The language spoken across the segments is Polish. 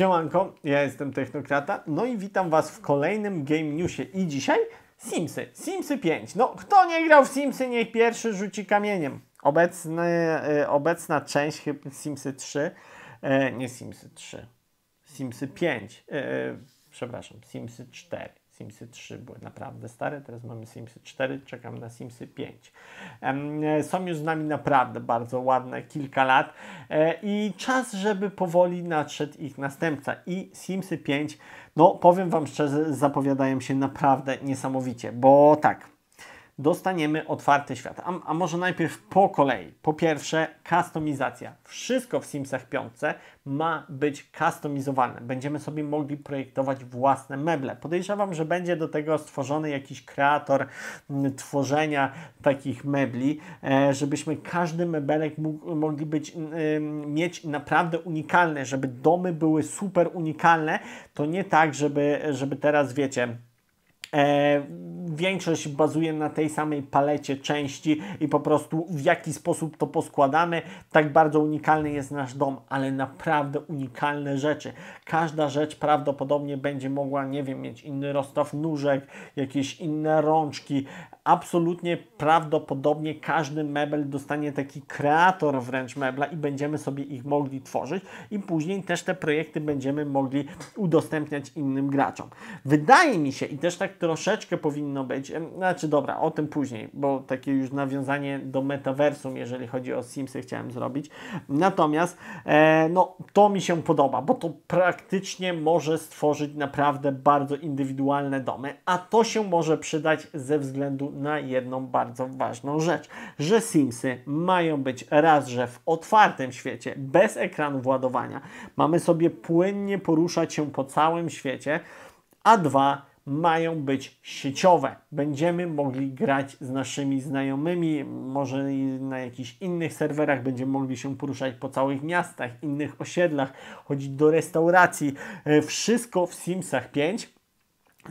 Siemanko, ja jestem Technokrata, no i witam Was w kolejnym Game Newsie i dzisiaj Simsy, Simsy 5. No, kto nie grał w Simsy, niech pierwszy rzuci kamieniem. Obecny, y, obecna część Simsy 3, y, nie Simsy 3, Simsy 5, y, y, przepraszam, Simsy 4. Simsy 3 były naprawdę stare, teraz mamy Simsy 4, czekam na Simsy 5. Są już z nami naprawdę bardzo ładne kilka lat e, i czas, żeby powoli nadszedł ich następca. I Simsy 5, no powiem Wam szczerze, zapowiadają się naprawdę niesamowicie, bo tak, dostaniemy otwarty świat. A, a, może najpierw po kolei. Po pierwsze, kustomizacja. Wszystko w Simsach 5 ma być customizowane. Będziemy sobie mogli projektować własne meble. Podejrzewam, że będzie do tego stworzony jakiś kreator mm, tworzenia takich mebli, e, żebyśmy każdy mebelek mogli być, mm, mieć naprawdę unikalny, żeby domy były super unikalne. To nie tak, żeby, żeby teraz, wiecie, E, większość bazuje na tej samej palecie części i po prostu w jaki sposób to poskładamy. Tak bardzo unikalny jest nasz dom, ale naprawdę unikalne rzeczy. Każda rzecz prawdopodobnie będzie mogła, nie wiem, mieć inny rozstaw nóżek, jakieś inne rączki. Absolutnie prawdopodobnie każdy mebel dostanie taki kreator wręcz mebla i będziemy sobie ich mogli tworzyć i później też te projekty będziemy mogli udostępniać innym graczom. Wydaje mi się i też tak troszeczkę powinno być, znaczy dobra, o tym później, bo takie już nawiązanie do metaversum, jeżeli chodzi o Simsy, chciałem zrobić. Natomiast e, no, to mi się podoba, bo to praktycznie może stworzyć naprawdę bardzo indywidualne domy, a to się może przydać ze względu na jedną bardzo ważną rzecz, że Simsy mają być raz, że w otwartym świecie, bez ekranu władowania, mamy sobie płynnie poruszać się po całym świecie, a dwa, mają być sieciowe. Będziemy mogli grać z naszymi znajomymi, może na jakichś innych serwerach, będziemy mogli się poruszać po całych miastach, innych osiedlach, chodzić do restauracji. E, wszystko w Simsach 5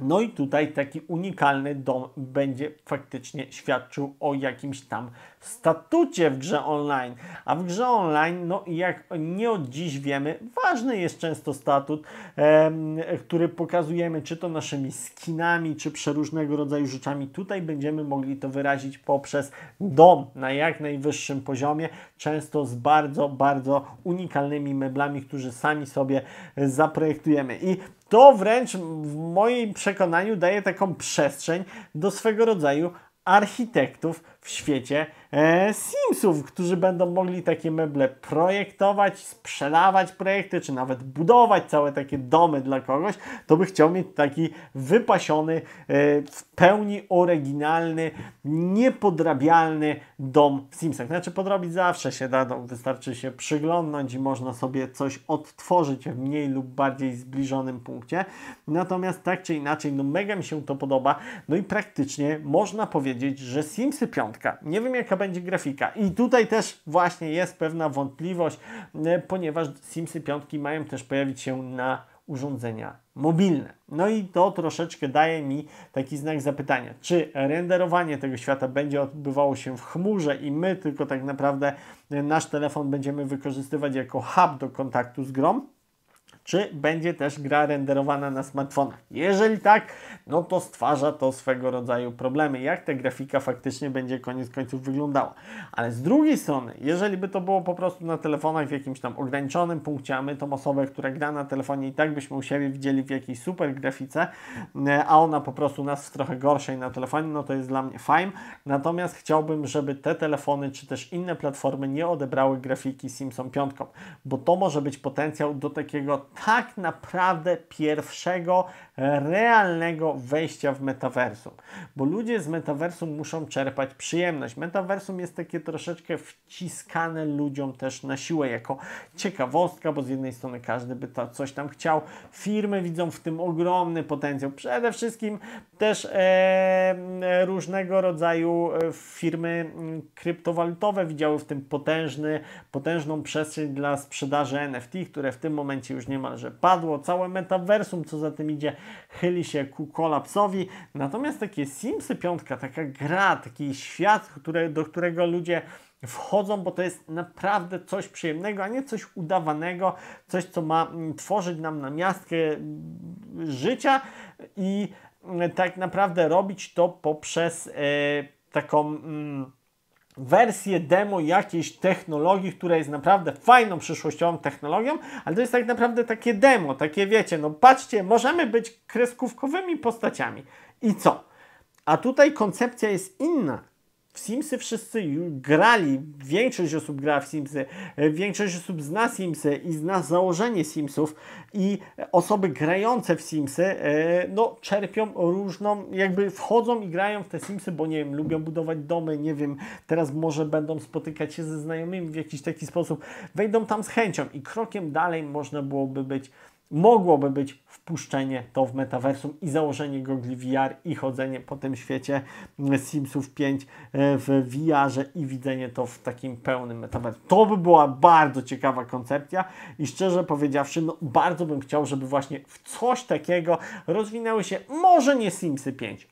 no i tutaj taki unikalny dom będzie faktycznie świadczył o jakimś tam statucie w grze online. A w grze online, no jak nie od dziś wiemy, ważny jest często statut, e, który pokazujemy czy to naszymi skinami, czy przeróżnego rodzaju rzeczami. Tutaj będziemy mogli to wyrazić poprzez dom na jak najwyższym poziomie, często z bardzo, bardzo unikalnymi meblami, które sami sobie zaprojektujemy. I to wręcz w moim przekonaniu daje taką przestrzeń do swego rodzaju architektów w świecie E, Simsów, którzy będą mogli takie meble projektować, sprzedawać projekty, czy nawet budować całe takie domy dla kogoś, to by chciał mieć taki wypasiony, e, w pełni oryginalny, niepodrabialny dom w Simsach. Znaczy podrobić zawsze się da, no, wystarczy się przyglądnąć i można sobie coś odtworzyć w mniej lub bardziej zbliżonym punkcie. Natomiast tak czy inaczej, no mega mi się to podoba. No i praktycznie można powiedzieć, że Simsy piątka. nie wiem jaka będzie grafika. I tutaj też właśnie jest pewna wątpliwość, e, ponieważ Simsy 5 mają też pojawić się na urządzenia mobilne. No i to troszeczkę daje mi taki znak zapytania, czy renderowanie tego świata będzie odbywało się w chmurze i my tylko tak naprawdę e, nasz telefon będziemy wykorzystywać jako hub do kontaktu z grom, czy będzie też gra renderowana na smartfonach. Jeżeli tak, no to stwarza to swego rodzaju problemy, jak ta grafika faktycznie będzie koniec końców wyglądała. Ale z drugiej strony, jeżeli by to było po prostu na telefonach w jakimś tam ograniczonym punkcie, a my tą osobę, która gra na telefonie i tak byśmy u siebie widzieli w jakiejś super grafice, e, a ona po prostu nas w trochę gorszej na telefonie, no to jest dla mnie fajne. Natomiast chciałbym, żeby te telefony czy też inne platformy nie odebrały grafiki Simpson 5, bo to może być potencjał do takiego tak naprawdę pierwszego realnego wejścia w metaversum, bo ludzie z metaversum muszą czerpać przyjemność. Metaversum jest takie troszeczkę wciskane ludziom też na siłę jako ciekawostka, bo z jednej strony każdy by to coś tam chciał. Firmy widzą w tym ogromny potencjał. Przede wszystkim też e, e różnego rodzaju e, firmy mm, kryptowalutowe widziały w tym potężny, potężną przestrzeń dla sprzedaży NFT, które w tym momencie już niemalże padło. Całe metaversum, co za tym idzie, chyli się ku kolapsowi. Natomiast takie Simsy piątka, taka gra, taki świat, które, do którego ludzie wchodzą, bo to jest naprawdę coś przyjemnego, a nie coś udawanego, coś, co ma mm, tworzyć nam na miastkę mm, życia i mm, tak naprawdę robić to poprzez e, taką. Mm, wersję demo jakiejś technologii, która jest naprawdę fajną przyszłościową technologią, ale to jest tak naprawdę takie demo, takie wiecie, no patrzcie, możemy być kreskówkowymi postaciami. I co? A tutaj koncepcja jest inna w Simsy wszyscy grali, większość osób gra w Simsy, większość osób zna Simsy i zna założenie Simsów i osoby grające w Simsy e, no, czerpią różną, jakby wchodzą i grają w te Simsy, bo nie wiem, lubią budować domy, nie wiem, teraz może będą spotykać się ze znajomymi w jakiś taki sposób, wejdą tam z chęcią i krokiem dalej można byłoby być mogłoby być wpuszczenie to w metaversum i założenie gogli VR i chodzenie po tym świecie mm, Simsów 5 e, w VR-ze i widzenie to w takim pełnym metaversum. To by była bardzo ciekawa koncepcja i szczerze powiedziawszy, no bardzo bym chciał, żeby właśnie w coś takiego rozwinęły się może nie Simsy 5,